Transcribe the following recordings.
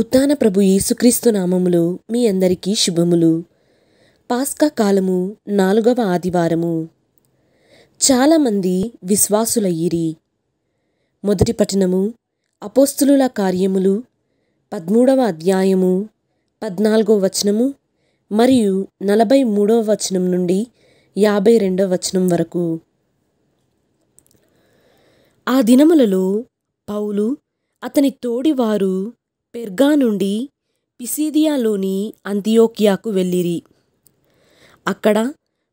ఉత్థాన ప్రభు యేసుక్రీస్తు నామములో మీ అందరికీ శుభములు పాస్కా కాలము నాలుగవ ఆదివారము చాలామంది విశ్వాసులయ్యిరి మొదటి పట్టణము అపోస్తులుల కార్యములు పద్మూడవ అధ్యాయము పద్నాలుగో వచనము మరియు నలభై మూడవ వచనం నుండి యాభై రెండవ వచనం వరకు ఆ దినములలో పౌలు అతని తోడివారు పెర్గా నుండి పిసిదియాలోని అంతియోకియాకు వెళ్ళిరి అక్కడ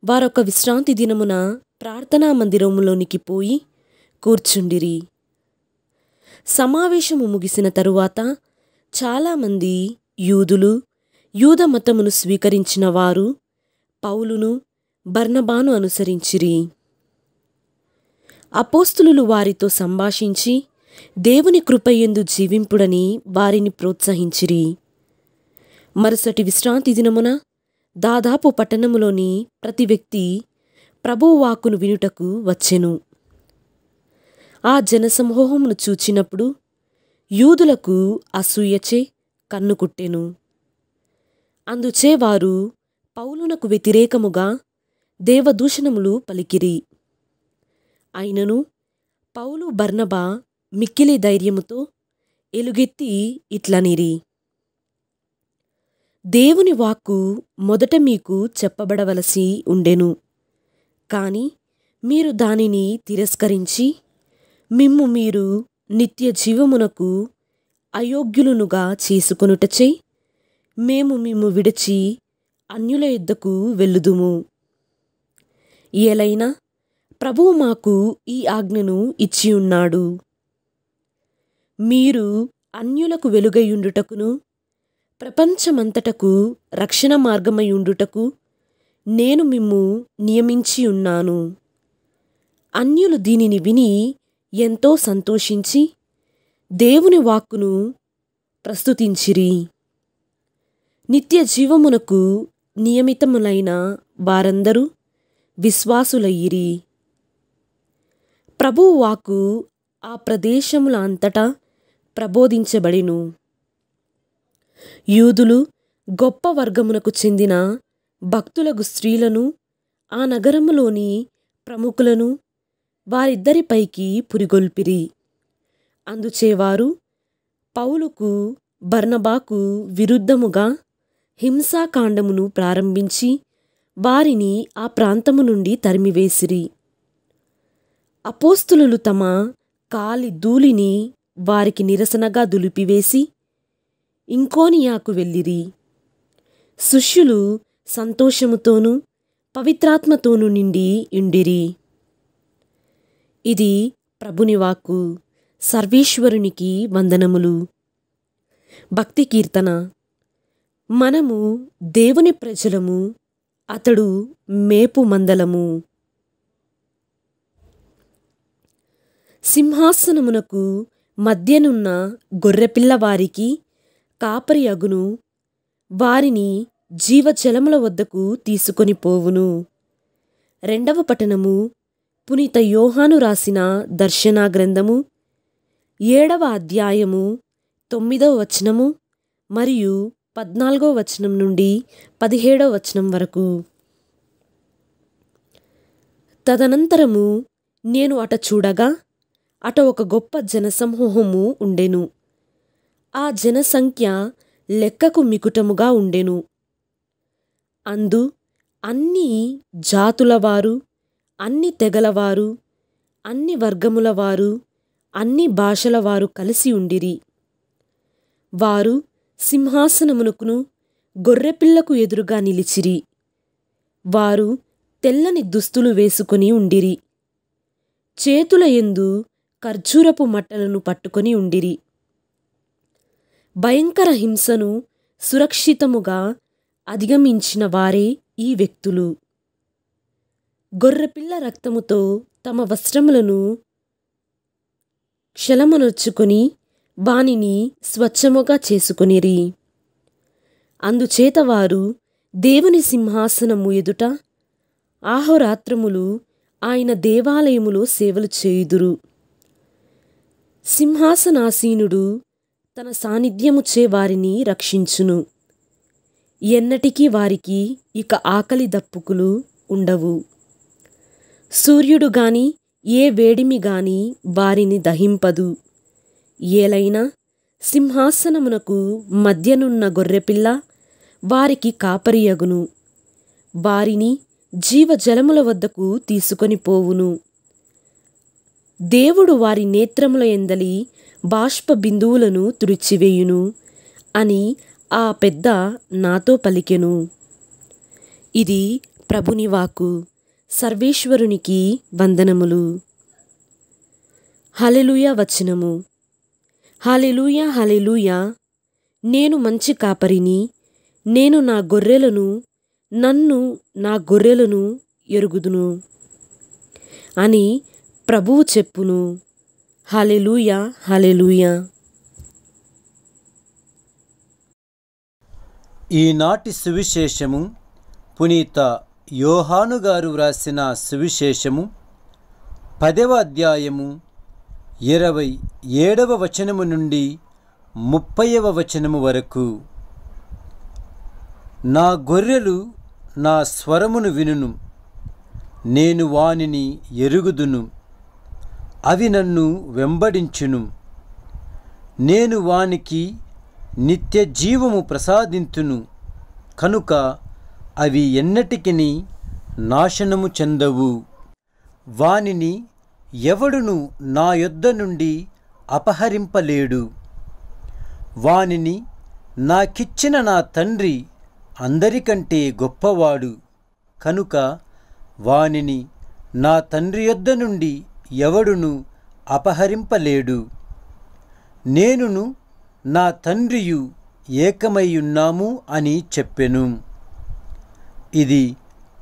వారొక విశ్రాంతి దినమున ప్రార్థనా మందిరములోనికి పోయి కూర్చుండిరి సమావేశము ముగిసిన తరువాత చాలామంది యూదులు యూద మతమును స్వీకరించిన వారు పౌలును బర్నబాను అనుసరించిరి అపోస్తులు వారితో సంభాషించి దేవుని కృపయందు జీవింపుడని వారిని ప్రోత్సహించిరి మరుసటి విశ్రాంతి దినమున దాదాపు పట్టణములోని ప్రతి వ్యక్తి ప్రభువాకును వినుటకు వచ్చెను ఆ జనసమూహమును చూచినప్పుడు యూదులకు అసూయచే కన్ను కుట్టెను అందుచే వారు పౌలునకు వ్యతిరేకముగా దేవదూషణములు పలికిరి అయినను పౌలు బర్నబా మిక్కిలి ధైర్యముతో ఎలుగెత్తి ఇట్లనిరి దేవుని వాక్కు మొదట మీకు చెప్పబడవలసి ఉండెను కానీ మీరు దానిని తిరస్కరించి మిమ్ము మీరు నిత్య జీవమునకు అయోగ్యులునుగా చేసుకునుటచే మేము మిమ్ము విడిచి అన్యుల యుద్ధకు వెళ్ళుదుము ఏలైనా ప్రభువు మాకు ఈ ఆజ్ఞను ఇచ్చి ఉన్నాడు మీరు అన్యులకు వెలుగయుండుటకును ప్రపంచమంతటకు రక్షణ మార్గమయుండుటకు నేను మిమ్ము నియమించి ఉన్నాను అన్యులు దీనిని విని ఎంతో సంతోషించి దేవుని వాక్కును ప్రస్తుతించిరి నిత్య జీవమునకు నియమితములైన వారందరూ విశ్వాసులయ్యిరి ప్రభువు వాకు ఆ ప్రదేశముల అంతటా ప్రబోధించబడిను యూదులు గొప్ప వర్గమునకు చెందిన భక్తులకు స్త్రీలను ఆ నగరములోని ప్రముఖులను వారిద్దరిపైకి పురిగొల్పిరి అందుచేవారు పౌలుకు బర్నబాకు విరుద్ధముగా హింసాకాండమును ప్రారంభించి వారిని ఆ ప్రాంతము నుండి తరిమివేసిరి అపోస్తులు తమ కాలి ధూళిని వారికి నిరసనగా దులిపివేసి ఇంకోనియాకు వెళ్ళిరి శిష్యులు సంతోషముతోనూ పవిత్రాత్మతోనూ నిండి ఉండిరి ఇది ప్రభుని వాక్కు సర్వేశ్వరునికి వందనములు భక్తి కీర్తన మనము దేవుని ప్రజలము అతడు మేపు మందలము సింహాసనమునకు మధ్యనున్న గొర్రెపిల్లవారికి కాపరి అగును వారిని జీవజలముల వద్దకు తీసుకొని పోవును రెండవ పట్టణము పునీత యోహాను రాసిన దర్శనా గ్రంథము ఏడవ అధ్యాయము తొమ్మిదవ వచనము మరియు పద్నాలుగో వచనం నుండి పదిహేడో వచనం వరకు తదనంతరము నేను అట చూడగా అట ఒక గొప్ప జనసమూహము ఉండెను ఆ జనసంఖ్య లెక్కకు మికుటముగా ఉండెను అందు అన్ని జాతులవారు అన్ని తెగలవారు అన్ని వర్గములవారు అన్ని భాషలవారు కలిసి ఉండిరి వారు సింహాసనమునకును గొర్రెపిల్లకు ఎదురుగా నిలిచిరి వారు తెల్లని దుస్తులు వేసుకొని ఉండిరి చేతుల ఎందు ఖర్జూరపు మట్టలను పట్టుకొని ఉండిరి భయంకర హింసను సురక్షితముగా అధిగమించిన వారే ఈ వ్యక్తులు గొర్రెపిల్ల రక్తముతో తమ వస్త్రములను క్షలమనొచ్చుకొని వానిని స్వచ్ఛముగా చేసుకొనిరి అందుచేత వారు దేవుని సింహాసనము ఎదుట ఆహోరాత్రములు ఆయన దేవాలయములో సేవలు చేయుదురు సింహాసనాసీనుడు తన సాన్నిధ్యముచ్చే వారిని రక్షించును ఎన్నటికీ వారికి ఇక ఆకలి దప్పుకులు ఉండవు సూర్యుడు గాని ఏ వేడిమి గాని వారిని దహింపదు ఏలైనా సింహాసనమునకు మధ్యనున్న గొర్రెపిల్ల వారికి కాపరియగును వారిని జీవజలముల వద్దకు తీసుకొని పోవును దేవుడు వారి నేత్రముల ఎందలి బాష్ప బిందువులను తుడిచివేయును అని ఆ పెద్ద నాతో పలికెను ఇది ప్రభుని వాకు సర్వేశ్వరునికి వందనములు హలెలుయ వచనము హలెలుయ హలెలుయ నేను మంచి కాపరిని నేను నా గొర్రెలను నన్ను నా గొర్రెలను ఎరుగుదును అని ప్రభువు చెప్పును హలెలుయ హలెలుయ ఈనాటి సువిశేషము పునీత యోహాను గారు వ్రాసిన సువిశేషము పదవ అధ్యాయము ఇరవై ఏడవ వచనము నుండి ముప్పైవ వచనము వరకు నా గొర్రెలు నా స్వరమును వినును నేను వానిని ఎరుగుదును అవి నన్ను వెంబడించును నేను వానికి నిత్య జీవము ప్రసాదింతును కనుక అవి ఎన్నటికిని నాశనము చెందవు వానిని ఎవడును నా యొద్ద నుండి అపహరింపలేడు వానిని నాకిచ్చిన నా తండ్రి అందరికంటే గొప్పవాడు కనుక వానిని నా తండ్రి యొద్ద నుండి ఎవడును అపహరింపలేడు నేనును నా తండ్రియు ఏకమైయున్నాము అని చెప్పెను ఇది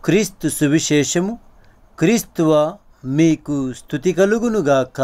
క్రీస్తు సువిశేషము క్రీస్తువ మీకు స్థుతి కలుగునుగాక